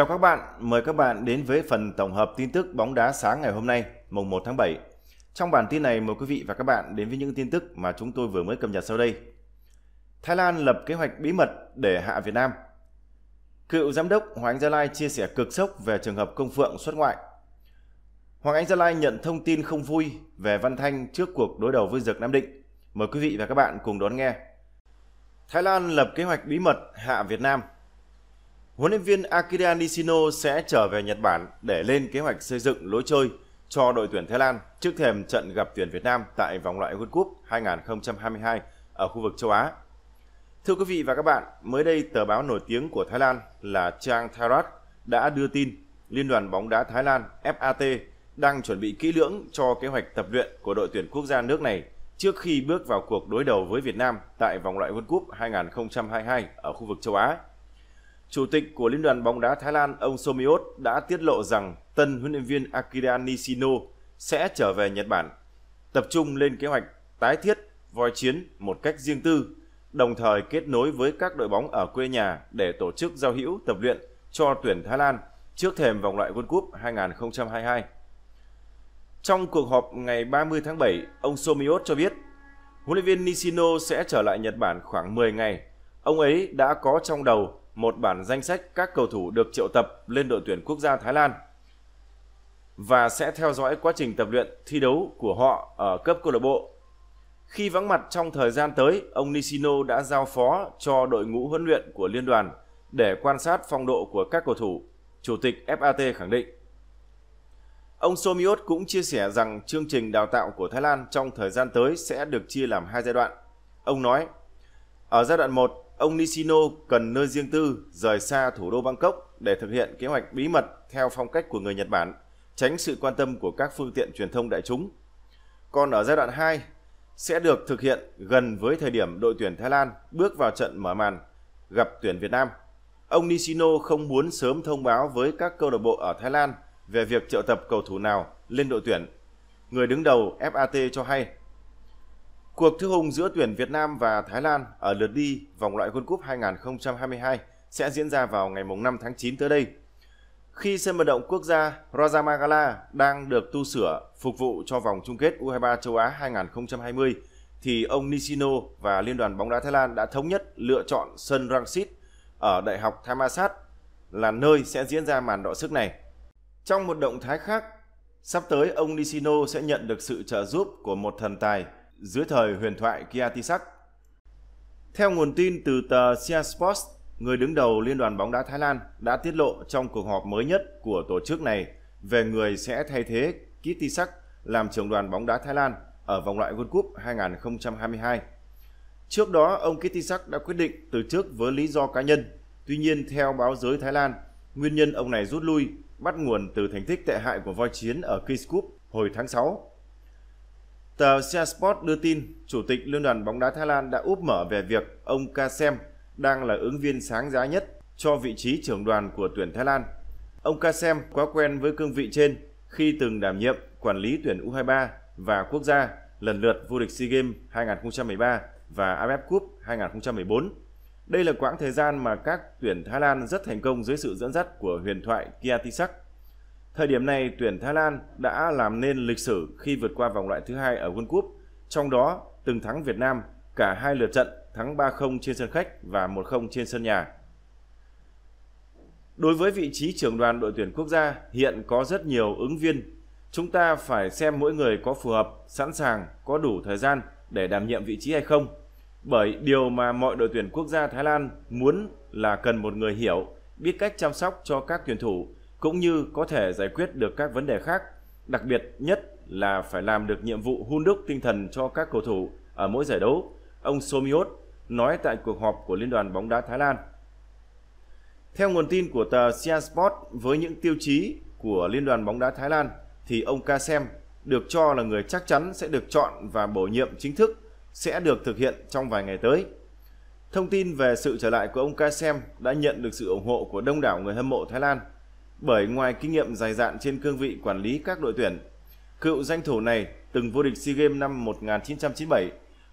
Chào các bạn, mời các bạn đến với phần tổng hợp tin tức bóng đá sáng ngày hôm nay, mùng 1 tháng 7. Trong bản tin này mời quý vị và các bạn đến với những tin tức mà chúng tôi vừa mới cập nhật sau đây. Thái Lan lập kế hoạch bí mật để hạ Việt Nam. Cựu giám đốc Hoàng Anh Gia Lai chia sẻ cực sốc về trường hợp công phượng xuất ngoại. Hoàng Anh Gia Lai nhận thông tin không vui về Văn Thanh trước cuộc đối đầu với Dược Nam Định. Mời quý vị và các bạn cùng đón nghe. Thái Lan lập kế hoạch bí mật hạ Việt Nam – huấn luyện viên Akira Nishino sẽ trở về Nhật Bản để lên kế hoạch xây dựng lối chơi cho đội tuyển Thái Lan trước thềm trận gặp tuyển Việt Nam tại vòng loại World Cup 2022 ở khu vực châu Á. Thưa quý vị và các bạn, mới đây tờ báo nổi tiếng của Thái Lan là Trang Tharat đã đưa tin Liên đoàn bóng đá Thái Lan FAT đang chuẩn bị kỹ lưỡng cho kế hoạch tập luyện của đội tuyển quốc gia nước này trước khi bước vào cuộc đối đầu với Việt Nam tại vòng loại World Cup 2022 ở khu vực châu Á Chủ tịch của Liên đoàn bóng đá Thái Lan ông Somiot đã tiết lộ rằng tân huấn luyện viên Akira Nishino sẽ trở về Nhật Bản, tập trung lên kế hoạch tái thiết voi chiến một cách riêng tư, đồng thời kết nối với các đội bóng ở quê nhà để tổ chức giao hữu tập luyện cho tuyển Thái Lan trước thềm vòng loại World Cup 2022. Trong cuộc họp ngày 30 tháng 7, ông Somiot cho biết huấn luyện viên Nishino sẽ trở lại Nhật Bản khoảng 10 ngày. Ông ấy đã có trong đầu một bản danh sách các cầu thủ được triệu tập lên đội tuyển quốc gia Thái Lan và sẽ theo dõi quá trình tập luyện thi đấu của họ ở cấp câu lạc bộ. Khi vắng mặt trong thời gian tới, ông Nishino đã giao phó cho đội ngũ huấn luyện của liên đoàn để quan sát phong độ của các cầu thủ, chủ tịch FAT khẳng định. Ông Somiot cũng chia sẻ rằng chương trình đào tạo của Thái Lan trong thời gian tới sẽ được chia làm hai giai đoạn. Ông nói, ở giai đoạn 1, ông Nishino cần nơi riêng tư rời xa thủ đô Bangkok để thực hiện kế hoạch bí mật theo phong cách của người Nhật Bản, tránh sự quan tâm của các phương tiện truyền thông đại chúng. Còn ở giai đoạn 2 sẽ được thực hiện gần với thời điểm đội tuyển Thái Lan bước vào trận mở màn gặp tuyển Việt Nam. Ông Nishino không muốn sớm thông báo với các câu lạc bộ ở Thái Lan về việc triệu tập cầu thủ nào lên đội tuyển. Người đứng đầu FAT cho hay Cuộc thư hùng giữa tuyển Việt Nam và Thái Lan ở lượt đi vòng loại World Cup 2022 sẽ diễn ra vào ngày 5 tháng 9 tới đây. Khi sân vận động quốc gia Rajamangala đang được tu sửa phục vụ cho vòng chung kết U23 châu Á 2020, thì ông Nishino và Liên đoàn bóng đá Thái Lan đã thống nhất lựa chọn sân Rangsit ở Đại học Thammasat là nơi sẽ diễn ra màn đọ sức này. Trong một động thái khác, sắp tới ông Nishino sẽ nhận được sự trợ giúp của một thần tài dưới thời huyền thoại Kiatisak. Theo nguồn tin từ tờ Sia Sports, người đứng đầu Liên đoàn bóng đá Thái Lan đã tiết lộ trong cuộc họp mới nhất của tổ chức này về người sẽ thay thế Kitisak làm trưởng đoàn bóng đá Thái Lan ở vòng loại World Cup 2022. Trước đó, ông Kitisak đã quyết định từ chức với lý do cá nhân. Tuy nhiên, theo báo giới Thái Lan, nguyên nhân ông này rút lui bắt nguồn từ thành tích tệ hại của voi chiến ở Kings Cup hồi tháng 6 Tờ Sport đưa tin, Chủ tịch Liên đoàn bóng đá Thái Lan đã úp mở về việc ông Kasem đang là ứng viên sáng giá nhất cho vị trí trưởng đoàn của tuyển Thái Lan. Ông Kasem quá quen với cương vị trên khi từng đảm nhiệm quản lý tuyển U23 và quốc gia lần lượt vô địch SEA Games 2013 và AFF Cup 2014. Đây là quãng thời gian mà các tuyển Thái Lan rất thành công dưới sự dẫn dắt của huyền thoại Kiatisak Thời điểm này, tuyển Thái Lan đã làm nên lịch sử khi vượt qua vòng loại thứ hai ở World Cup, trong đó từng thắng Việt Nam cả hai lượt trận thắng 3-0 trên sân khách và 1-0 trên sân nhà. Đối với vị trí trưởng đoàn đội tuyển quốc gia, hiện có rất nhiều ứng viên. Chúng ta phải xem mỗi người có phù hợp, sẵn sàng, có đủ thời gian để đảm nhiệm vị trí hay không. Bởi điều mà mọi đội tuyển quốc gia Thái Lan muốn là cần một người hiểu, biết cách chăm sóc cho các tuyển thủ cũng như có thể giải quyết được các vấn đề khác, đặc biệt nhất là phải làm được nhiệm vụ hun đúc tinh thần cho các cầu thủ ở mỗi giải đấu, ông Somiot nói tại cuộc họp của Liên đoàn bóng đá Thái Lan. Theo nguồn tin của tờ Sian Sport, với những tiêu chí của Liên đoàn bóng đá Thái Lan thì ông Kasem được cho là người chắc chắn sẽ được chọn và bổ nhiệm chính thức sẽ được thực hiện trong vài ngày tới. Thông tin về sự trở lại của ông Kasem đã nhận được sự ủng hộ của đông đảo người hâm mộ Thái Lan – bởi ngoài kinh nghiệm dài dạn trên cương vị quản lý các đội tuyển, cựu danh thủ này từng vô địch SEA Games năm 1997,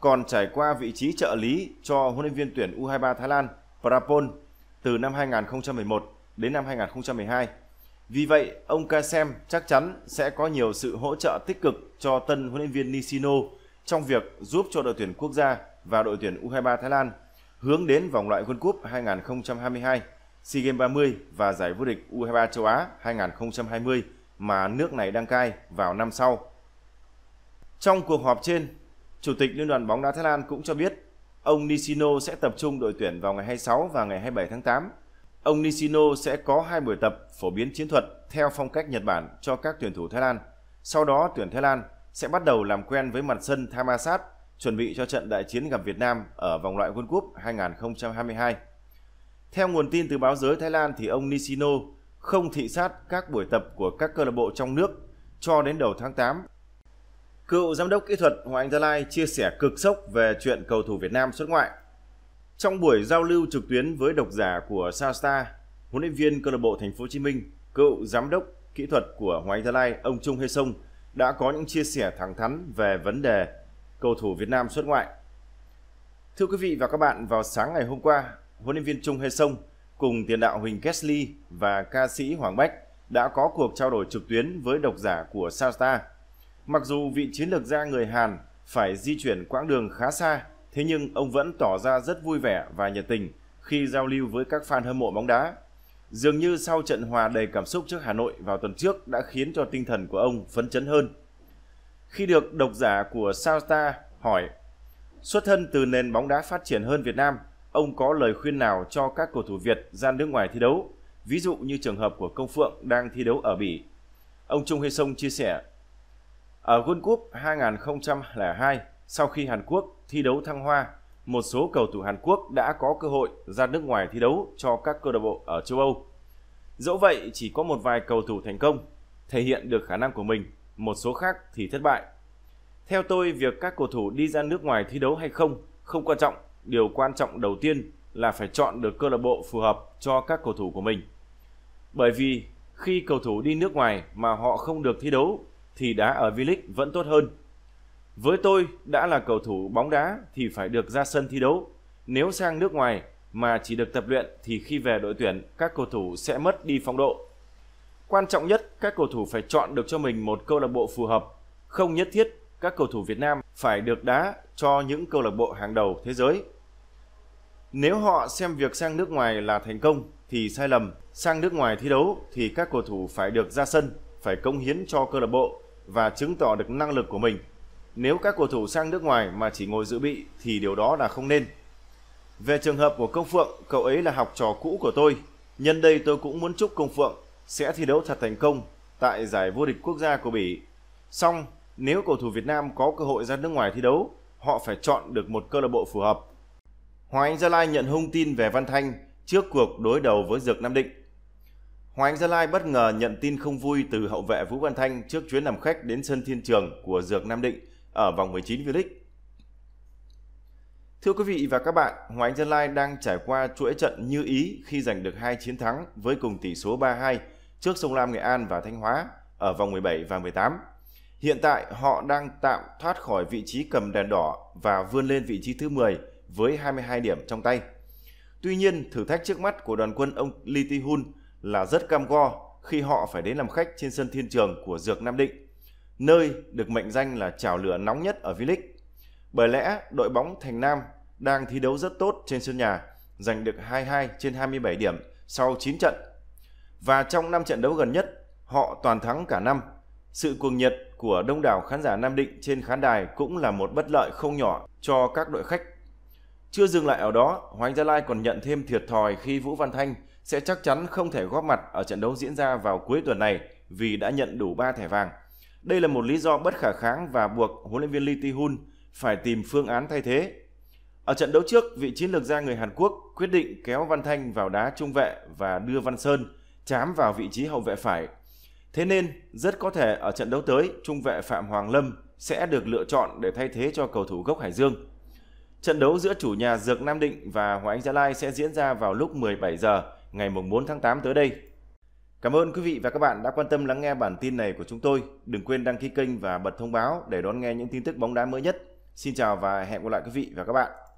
còn trải qua vị trí trợ lý cho huấn luyện viên tuyển U23 Thái Lan Prapon từ năm 2011 đến năm 2012. Vì vậy, ông Kasem chắc chắn sẽ có nhiều sự hỗ trợ tích cực cho tân huấn luyện viên Nishino trong việc giúp cho đội tuyển quốc gia và đội tuyển U23 Thái Lan hướng đến vòng loại World Cup 2022. SEA Games 30 và giải vô địch U23 châu Á 2020 mà nước này đăng cai vào năm sau. Trong cuộc họp trên, Chủ tịch Liên đoàn bóng đá Thái Lan cũng cho biết ông Nishino sẽ tập trung đội tuyển vào ngày 26 và ngày 27 tháng 8. Ông Nishino sẽ có hai buổi tập phổ biến chiến thuật theo phong cách Nhật Bản cho các tuyển thủ Thái Lan. Sau đó, tuyển Thái Lan sẽ bắt đầu làm quen với mặt sân Thammasat, chuẩn bị cho trận đại chiến gặp Việt Nam ở vòng loại World Cup 2022. Theo nguồn tin từ báo giới Thái Lan thì ông Nishino không thị sát các buổi tập của các câu lạc bộ trong nước cho đến đầu tháng 8. Cựu giám đốc kỹ thuật Hoàng Anh Gia Lai chia sẻ cực sốc về chuyện cầu thủ Việt Nam xuất ngoại. Trong buổi giao lưu trực tuyến với độc giả của Sastar, huấn luyện viên câu lạc bộ Thành phố Hồ Chí Minh, cựu giám đốc kỹ thuật của Hoàng Anh Gia Lai, ông Trung Hê Sông đã có những chia sẻ thẳng thắn về vấn đề cầu thủ Việt Nam xuất ngoại. Thưa quý vị và các bạn, vào sáng ngày hôm qua, huấn luyện viên Trung Hê Sông cùng tiền đạo Huỳnh Kesli và ca sĩ Hoàng Bách đã có cuộc trao đổi trực tuyến với độc giả của Sasta. Mặc dù vị chiến lược gia người Hàn phải di chuyển quãng đường khá xa, thế nhưng ông vẫn tỏ ra rất vui vẻ và nhiệt tình khi giao lưu với các fan hâm mộ bóng đá. Dường như sau trận hòa đầy cảm xúc trước Hà Nội vào tuần trước đã khiến cho tinh thần của ông phấn chấn hơn. Khi được độc giả của Sao hỏi, xuất thân từ nền bóng đá phát triển hơn Việt Nam, ông có lời khuyên nào cho các cầu thủ Việt ra nước ngoài thi đấu, ví dụ như trường hợp của Công Phượng đang thi đấu ở Bỉ. Ông Trung Hê Sông chia sẻ, ở World Cup 2002, sau khi Hàn Quốc thi đấu thăng hoa, một số cầu thủ Hàn Quốc đã có cơ hội ra nước ngoài thi đấu cho các câu lạc bộ ở châu Âu. Dẫu vậy, chỉ có một vài cầu thủ thành công, thể hiện được khả năng của mình, một số khác thì thất bại. Theo tôi, việc các cầu thủ đi ra nước ngoài thi đấu hay không không quan trọng điều quan trọng đầu tiên là phải chọn được câu lạc bộ phù hợp cho các cầu thủ của mình. Bởi vì khi cầu thủ đi nước ngoài mà họ không được thi đấu thì đá ở V-League vẫn tốt hơn. Với tôi đã là cầu thủ bóng đá thì phải được ra sân thi đấu. Nếu sang nước ngoài mà chỉ được tập luyện thì khi về đội tuyển các cầu thủ sẽ mất đi phong độ. Quan trọng nhất các cầu thủ phải chọn được cho mình một câu lạc bộ phù hợp, không nhất thiết các cầu thủ Việt Nam phải được đá cho những câu lạc bộ hàng đầu thế giới. Nếu họ xem việc sang nước ngoài là thành công thì sai lầm, sang nước ngoài thi đấu thì các cầu thủ phải được ra sân, phải cống hiến cho câu lạc bộ và chứng tỏ được năng lực của mình. Nếu các cầu thủ sang nước ngoài mà chỉ ngồi dự bị thì điều đó là không nên. Về trường hợp của Công Phượng, cậu ấy là học trò cũ của tôi. Nhân đây tôi cũng muốn chúc Công Phượng sẽ thi đấu thật thành công tại giải vô địch quốc gia của Bỉ. Song, nếu cầu thủ Việt Nam có cơ hội ra nước ngoài thi đấu họ phải chọn được một câu lạc bộ phù hợp. Hoàng Anh Gia Lai nhận hung tin về Văn Thanh trước cuộc đối đầu với Dược Nam Định. Hoàng Anh Gia Lai bất ngờ nhận tin không vui từ hậu vệ Vũ Văn Thanh trước chuyến làm khách đến sân Thiên Trường của Dược Nam Định ở vòng 19 V-League. Thưa quý vị và các bạn, Hoàng Anh Gia Lai đang trải qua chuỗi trận như ý khi giành được hai chiến thắng với cùng tỷ số 3-2 trước Sông Lam Nghệ An và Thanh Hóa ở vòng 17 và 18. Hiện tại họ đang tạm thoát khỏi vị trí cầm đèn đỏ và vươn lên vị trí thứ 10 với 22 điểm trong tay. Tuy nhiên, thử thách trước mắt của đoàn quân ông Lee Ti Hun là rất cam go khi họ phải đến làm khách trên sân thiên trường của Dược Nam Định, nơi được mệnh danh là chảo lửa nóng nhất ở V-League. Bởi lẽ, đội bóng Thành Nam đang thi đấu rất tốt trên sân nhà, giành được 22 trên 27 điểm sau 9 trận. Và trong 5 trận đấu gần nhất, họ toàn thắng cả năm. Sự cuồng nhiệt của đông đảo khán giả Nam Định trên khán đài cũng là một bất lợi không nhỏ cho các đội khách. Chưa dừng lại ở đó, Hoàng Gia Lai còn nhận thêm thiệt thòi khi Vũ Văn Thanh sẽ chắc chắn không thể góp mặt ở trận đấu diễn ra vào cuối tuần này vì đã nhận đủ 3 thẻ vàng. Đây là một lý do bất khả kháng và buộc huấn luyện viên Lee Ti-hun phải tìm phương án thay thế. Ở trận đấu trước, vị chiến lược gia người Hàn Quốc quyết định kéo Văn Thanh vào đá trung vệ và đưa Văn Sơn chám vào vị trí hậu vệ phải Thế nên, rất có thể ở trận đấu tới, trung vệ Phạm Hoàng Lâm sẽ được lựa chọn để thay thế cho cầu thủ gốc Hải Dương. Trận đấu giữa chủ nhà Dược Nam Định và Hoàng Anh Gia Lai sẽ diễn ra vào lúc 17 giờ ngày 4 tháng 8 tới đây. Cảm ơn quý vị và các bạn đã quan tâm lắng nghe bản tin này của chúng tôi. Đừng quên đăng ký kênh và bật thông báo để đón nghe những tin tức bóng đá mới nhất. Xin chào và hẹn gặp lại quý vị và các bạn.